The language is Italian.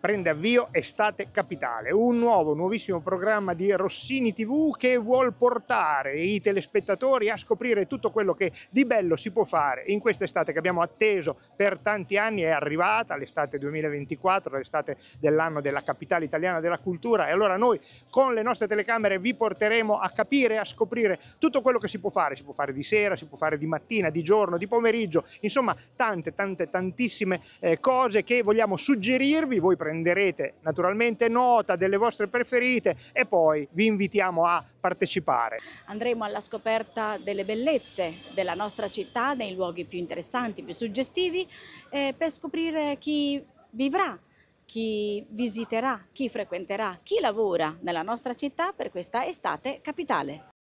prende avvio Estate Capitale, un nuovo, nuovissimo programma di Rossini TV che vuol portare i telespettatori a scoprire tutto quello che di bello si può fare in quest'estate che abbiamo atteso per tanti anni, è arrivata l'estate 2024, l'estate dell'anno della capitale italiana della cultura e allora noi con le nostre telecamere vi porteremo a capire, a scoprire tutto quello che si può fare, si può fare di sera, si può fare di mattina, di giorno, di pomeriggio, insomma tante, tante, tantissime eh, cose che vogliamo suggerirvi, voi prendete prenderete naturalmente nota delle vostre preferite e poi vi invitiamo a partecipare. Andremo alla scoperta delle bellezze della nostra città, nei luoghi più interessanti, più suggestivi, eh, per scoprire chi vivrà chi visiterà, chi frequenterà, chi lavora nella nostra città per questa estate capitale.